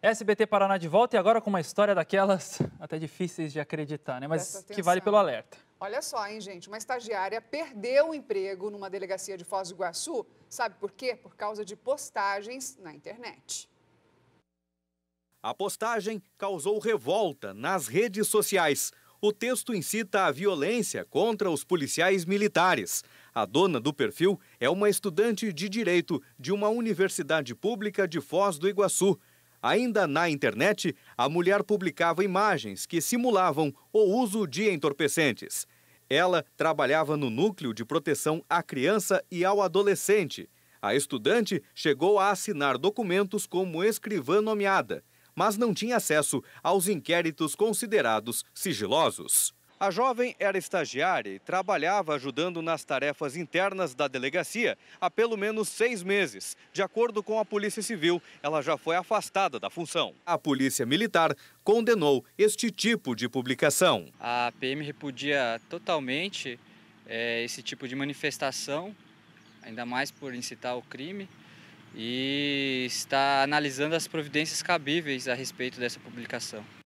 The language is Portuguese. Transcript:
SBT Paraná de volta e agora com uma história daquelas até difíceis de acreditar, né? Mas que vale pelo alerta. Olha só, hein, gente? Uma estagiária perdeu o emprego numa delegacia de Foz do Iguaçu. Sabe por quê? Por causa de postagens na internet. A postagem causou revolta nas redes sociais. O texto incita a violência contra os policiais militares. A dona do perfil é uma estudante de direito de uma universidade pública de Foz do Iguaçu Ainda na internet, a mulher publicava imagens que simulavam o uso de entorpecentes. Ela trabalhava no núcleo de proteção à criança e ao adolescente. A estudante chegou a assinar documentos como escrivã nomeada, mas não tinha acesso aos inquéritos considerados sigilosos. A jovem era estagiária e trabalhava ajudando nas tarefas internas da delegacia há pelo menos seis meses. De acordo com a Polícia Civil, ela já foi afastada da função. A Polícia Militar condenou este tipo de publicação. A PM repudia totalmente é, esse tipo de manifestação, ainda mais por incitar o crime. E está analisando as providências cabíveis a respeito dessa publicação.